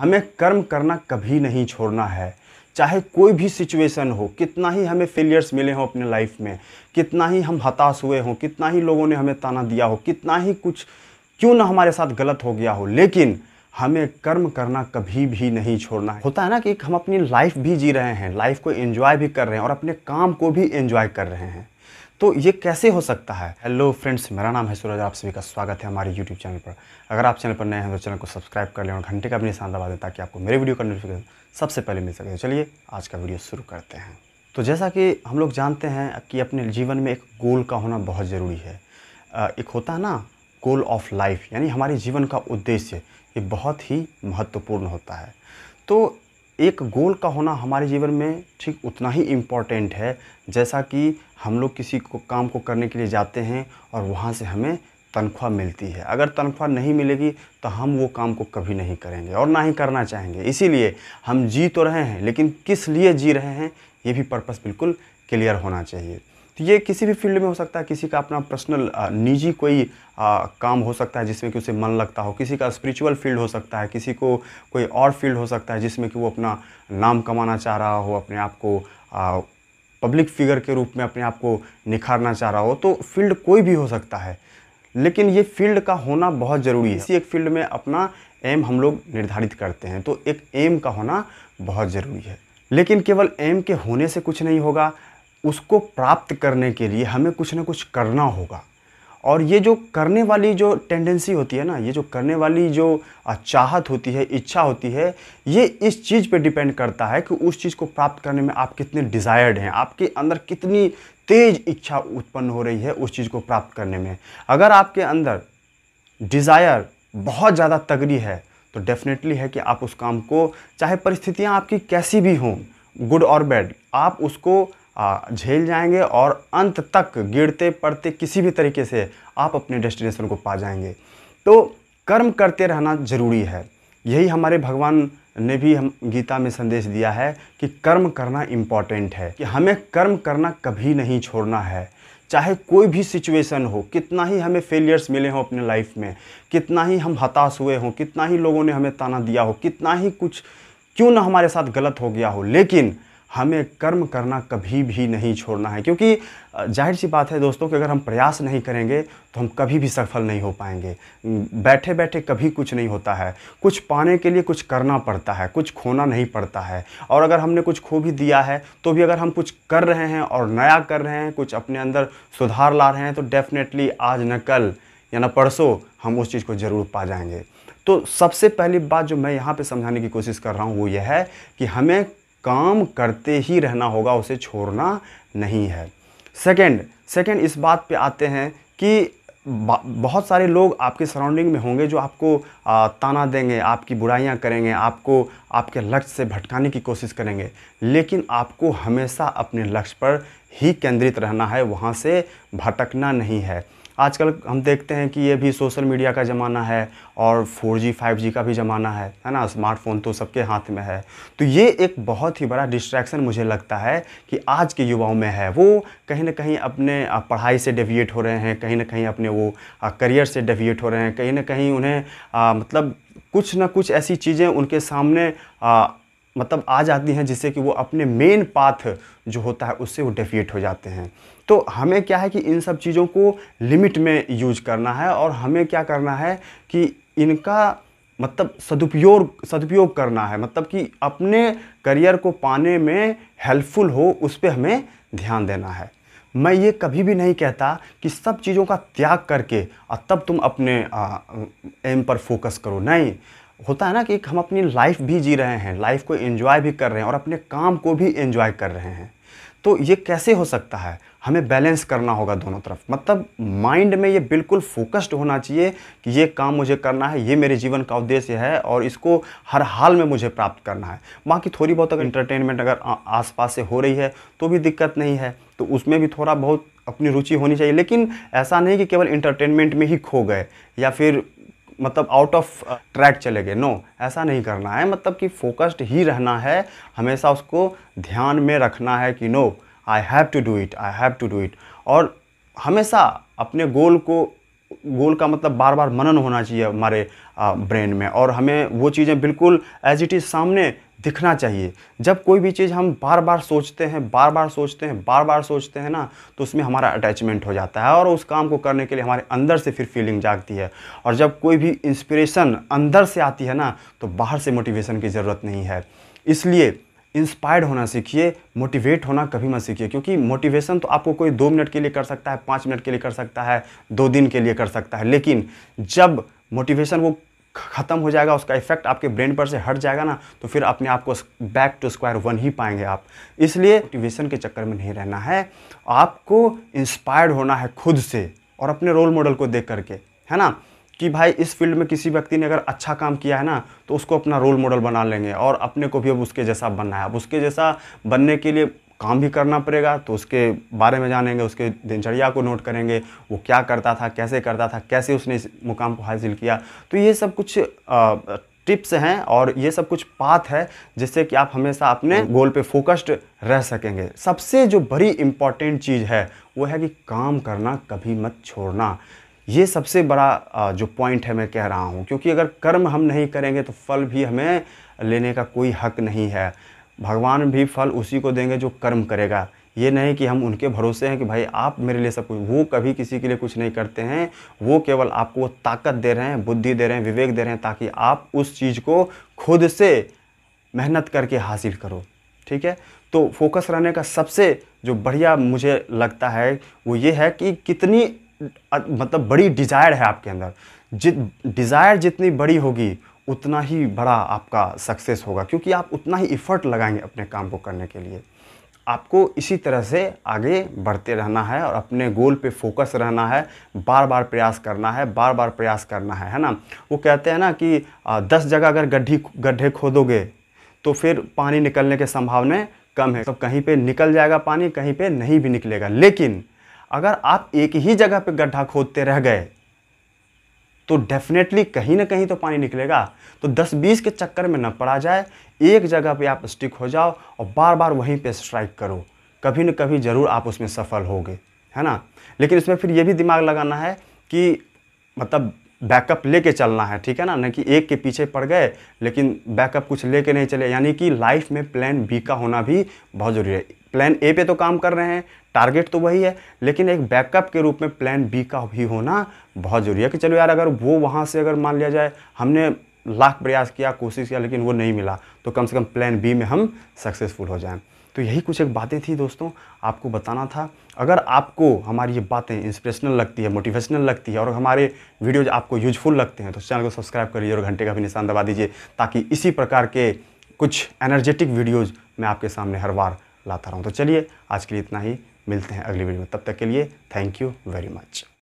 हमें कर्म करना कभी नहीं छोड़ना है चाहे कोई भी सिचुएशन हो कितना ही हमें फेलियर्स मिले हों अपने लाइफ में कितना ही हम हताश हुए हों कितना ही लोगों ने हमें ताना दिया हो कितना ही कुछ क्यों ना हमारे साथ गलत हो गया हो लेकिन हमें कर्म करना कभी भी नहीं छोड़ना है होता है ना कि हम अपनी लाइफ भी जी रहे हैं लाइफ को एंजॉय भी कर रहे हैं और अपने काम को भी एंजॉय कर रहे हैं तो ये कैसे हो सकता है हेलो फ्रेंड्स मेरा नाम है सूरज आप सभी का स्वागत है हमारे यूट्यूब चैनल पर अगर आप चैनल पर नए हैं तो चैनल को सब्सक्राइब कर लें और घंटे का भी निशान दबा दें ताकि आपको मेरे वीडियो का नोटिफिकेशन सबसे पहले मिल सके चलिए आज का वीडियो शुरू करते हैं तो जैसा कि हम लोग जानते हैं कि अपने जीवन में एक गोल का होना बहुत ज़रूरी है एक होता है ना गोल ऑफ लाइफ यानी हमारे जीवन का उद्देश्य ये बहुत ही महत्वपूर्ण होता है तो एक गोल का होना हमारे जीवन में ठीक उतना ही इम्पॉर्टेंट है जैसा कि हम लोग किसी को काम को करने के लिए जाते हैं और वहाँ से हमें तनख्वाह मिलती है अगर तनख्वाह नहीं मिलेगी तो हम वो काम को कभी नहीं करेंगे और ना ही करना चाहेंगे इसीलिए हम जी तो रहे हैं लेकिन किस लिए जी रहे हैं ये भी पर्पस बिल्कुल क्लियर होना चाहिए तो ये किसी भी फील्ड में हो सकता है किसी का अपना पर्सनल निजी कोई आ, काम हो सकता है जिसमें कि उसे मन लगता हो किसी का स्पिरिचुअल फील्ड हो सकता है किसी को कोई और फील्ड हो सकता है जिसमें कि वो अपना नाम कमाना चाह रहा हो अपने आप को पब्लिक फिगर के रूप में अपने आप को निखारना चाह रहा हो तो फील्ड कोई भी हो सकता है लेकिन ये फील्ड का होना बहुत ज़रूरी है इसी एक फील्ड में अपना एम हम लोग निर्धारित करते हैं तो एक एम का होना बहुत ज़रूरी है लेकिन केवल एम के होने से कुछ नहीं होगा उसको प्राप्त करने के लिए हमें कुछ ना कुछ करना होगा और ये जो करने वाली जो टेंडेंसी होती है ना ये जो करने वाली जो चाहत होती है इच्छा होती है ये इस चीज़ पे डिपेंड करता है कि उस चीज़ को प्राप्त करने में आप कितने डिज़ायर्ड हैं आपके अंदर कितनी तेज़ इच्छा उत्पन्न हो रही है उस चीज़ को प्राप्त करने में अगर आपके अंदर डिज़ायर बहुत ज़्यादा तगड़ी है तो डेफिनेटली है कि आप उस काम को चाहे परिस्थितियाँ आपकी कैसी भी हों गुड और बैड आप उसको झेल जाएंगे और अंत तक गिरते पड़ते किसी भी तरीके से आप अपने डेस्टिनेशन को पा जाएंगे तो कर्म करते रहना ज़रूरी है यही हमारे भगवान ने भी हम गीता में संदेश दिया है कि कर्म करना इम्पॉर्टेंट है कि हमें कर्म करना कभी नहीं छोड़ना है चाहे कोई भी सिचुएशन हो कितना ही हमें फेलियर्स मिले हों अपने लाइफ में कितना ही हम हताश हुए हों कितना ही लोगों ने हमें ताना दिया हो कितना ही कुछ क्यों ना हमारे साथ गलत हो गया हो लेकिन हमें कर्म करना कभी भी नहीं छोड़ना है क्योंकि जाहिर सी बात है दोस्तों कि अगर हम प्रयास नहीं करेंगे तो हम कभी भी सफल नहीं हो पाएंगे बैठे बैठे कभी कुछ नहीं होता है कुछ पाने के लिए कुछ करना पड़ता है कुछ खोना नहीं पड़ता है और अगर हमने कुछ खो भी दिया है तो भी अगर हम कुछ कर रहे हैं और नया कर रहे हैं कुछ अपने अंदर सुधार ला रहे हैं तो डेफिनेटली आज न कल या ना परसों हम उस चीज़ को ज़रूर पा जाएंगे तो सबसे पहली बात जो मैं यहाँ पे समझाने की कोशिश कर रहा हूँ वो यह है कि हमें काम करते ही रहना होगा उसे छोड़ना नहीं है सेकंड सेकंड इस बात पे आते हैं कि बहुत सारे लोग आपके सराउंडिंग में होंगे जो आपको ताना देंगे आपकी बुराइयां करेंगे आपको आपके लक्ष्य से भटकाने की कोशिश करेंगे लेकिन आपको हमेशा अपने लक्ष्य पर ही केंद्रित रहना है वहाँ से भटकना नहीं है आजकल हम देखते हैं कि ये भी सोशल मीडिया का ज़माना है और 4G 5G का भी ज़माना है है ना स्मार्टफोन तो सबके हाथ में है तो ये एक बहुत ही बड़ा डिस्ट्रैक्शन मुझे लगता है कि आज के युवाओं में है वो कहीं ना कहीं अपने पढ़ाई से डेविएट हो रहे हैं कहीं ना कहीं अपने वो करियर से डेविएट हो रहे हैं कहीं ना कहीं उन्हें आ, मतलब कुछ ना कुछ ऐसी चीज़ें उनके सामने आ, मतलब आ जाती हैं जिससे कि वो अपने मेन पाथ जो होता है उससे वो डेफिएट हो जाते हैं तो हमें क्या है कि इन सब चीज़ों को लिमिट में यूज करना है और हमें क्या करना है कि इनका मतलब सदुपयोग सदुपयोग करना है मतलब कि अपने करियर को पाने में हेल्पफुल हो उस पर हमें ध्यान देना है मैं ये कभी भी नहीं कहता कि सब चीज़ों का त्याग करके और तब तुम अपने एम पर फोकस करो नहीं होता है ना कि हम अपनी लाइफ भी जी रहे हैं लाइफ को एंजॉय भी कर रहे हैं और अपने काम को भी एंजॉय कर रहे हैं तो ये कैसे हो सकता है हमें बैलेंस करना होगा दोनों तरफ मतलब माइंड में ये बिल्कुल फोकस्ड होना चाहिए कि ये काम मुझे करना है ये मेरे जीवन का उद्देश्य है और इसको हर हाल में मुझे प्राप्त करना है बाकी थोड़ी बहुत अगर इंटरटेनमेंट अगर आसपास से हो रही है तो भी दिक्कत नहीं है तो उसमें भी थोड़ा बहुत अपनी रुचि होनी चाहिए लेकिन ऐसा नहीं कि केवल इंटरटेनमेंट में ही खो गए या फिर मतलब आउट ऑफ ट्रैक चले गए नो ऐसा नहीं करना है मतलब कि फोकस्ड ही रहना है हमेशा उसको ध्यान में रखना है कि no I have to do it I have to do it और हमेशा अपने गोल को गोल का मतलब बार बार मनन होना चाहिए हमारे ब्रेन uh, में और हमें वो चीज़ें बिल्कुल एज इट इज़ सामने दिखना चाहिए जब कोई भी चीज़ हम बार बार सोचते हैं बार बार सोचते हैं बार बार सोचते हैं ना तो उसमें हमारा अटैचमेंट हो जाता है और उस काम को करने के लिए हमारे अंदर से फिर फीलिंग जागती है और जब कोई भी इंस्पिरेशन अंदर से आती है ना तो बाहर से मोटिवेशन की ज़रूरत नहीं है इसलिए इंस्पायर्ड होना सीखिए मोटिवेट होना कभी मत सीखिए क्योंकि मोटिवेशन तो आपको कोई दो मिनट के लिए कर सकता है पाँच मिनट के लिए कर सकता है दो दिन के लिए कर सकता है लेकिन जब मोटिवेशन वो ख़त्म हो जाएगा उसका इफेक्ट आपके ब्रेन पर से हट जाएगा ना तो फिर अपने आप को बैक टू स्क्वायर वन ही पाएंगे आप इसलिए मोटिवेशन के चक्कर में नहीं रहना है आपको इंस्पायर्ड होना है खुद से और अपने रोल मॉडल को देख करके है ना कि भाई इस फील्ड में किसी व्यक्ति ने अगर अच्छा काम किया है ना तो उसको अपना रोल मॉडल बना लेंगे और अपने को भी अब उसके जैसा बनना है अब उसके जैसा बनने के लिए काम भी करना पड़ेगा तो उसके बारे में जानेंगे उसके दिनचर्या को नोट करेंगे वो क्या करता था कैसे करता था कैसे उसने इस मुकाम को हासिल किया तो ये सब कुछ आ, टिप्स हैं और ये सब कुछ पाथ है जिससे कि आप हमेशा अपने गोल पे फोकस्ड रह सकेंगे सबसे जो बड़ी इम्पॉर्टेंट चीज़ है वो है कि काम करना कभी मत छोड़ना ये सबसे बड़ा जो पॉइंट है मैं कह रहा हूँ क्योंकि अगर कर्म हम नहीं करेंगे तो फल भी हमें लेने का कोई हक नहीं है भगवान भी फल उसी को देंगे जो कर्म करेगा ये नहीं कि हम उनके भरोसे हैं कि भाई आप मेरे लिए सब कुछ वो कभी किसी के लिए कुछ नहीं करते हैं वो केवल आपको वो ताकत दे रहे हैं बुद्धि दे रहे हैं विवेक दे रहे हैं ताकि आप उस चीज़ को खुद से मेहनत करके हासिल करो ठीक है तो फोकस रहने का सबसे जो बढ़िया मुझे लगता है वो ये है कि कितनी मतलब बड़ी डिज़ायर है आपके अंदर जित डिज़ायर जितनी बड़ी होगी उतना ही बड़ा आपका सक्सेस होगा क्योंकि आप उतना ही इफ़र्ट लगाएंगे अपने काम को करने के लिए आपको इसी तरह से आगे बढ़ते रहना है और अपने गोल पे फोकस रहना है बार बार प्रयास करना है बार बार प्रयास करना है है ना वो कहते हैं ना कि दस जगह अगर गड्ढी गड्ढे खोदोगे तो फिर पानी निकलने के संभावनाएँ कम है तो कहीं पे निकल जाएगा पानी कहीं पे नहीं भी निकलेगा लेकिन अगर आप एक ही जगह पे गड्ढा खोदते रह गए तो डेफिनेटली कहीं ना कहीं तो पानी निकलेगा तो 10-20 के चक्कर में न पड़ा जाए एक जगह पे आप स्टिक हो जाओ और बार बार वहीं पे स्ट्राइक करो कभी न कभी ज़रूर आप उसमें सफल होगे है ना लेकिन इसमें फिर ये भी दिमाग लगाना है कि मतलब बैकअप लेके चलना है ठीक है ना न कि एक के पीछे पड़ गए लेकिन बैकअप कुछ लेके नहीं चले यानी कि लाइफ में प्लान बी का होना भी बहुत ज़रूरी है प्लान ए पे तो काम कर रहे हैं टारगेट तो वही है लेकिन एक बैकअप के रूप में प्लान बी का भी होना बहुत ज़रूरी है कि चलो यार अगर वो वहाँ से अगर मान लिया जाए हमने लाख प्रयास किया कोशिश किया लेकिन वो नहीं मिला तो कम से कम प्लान बी में हम सक्सेसफुल हो जाएं तो यही कुछ एक बातें थी दोस्तों आपको बताना था अगर आपको हमारी ये बातें इंस्पिरेशनल लगती है मोटिवेशनल लगती है और हमारे वीडियोज आपको यूजफुल लगते हैं तो चैनल को सब्सक्राइब करिए और घंटे का भी निशान दबा दीजिए ताकि इसी प्रकार के कुछ एनर्जेटिक वीडियोज़ मैं आपके सामने हर बार लाता रहूँ तो चलिए आज के लिए इतना ही मिलते हैं अगली वीडियो में तब तक के लिए थैंक यू वेरी मच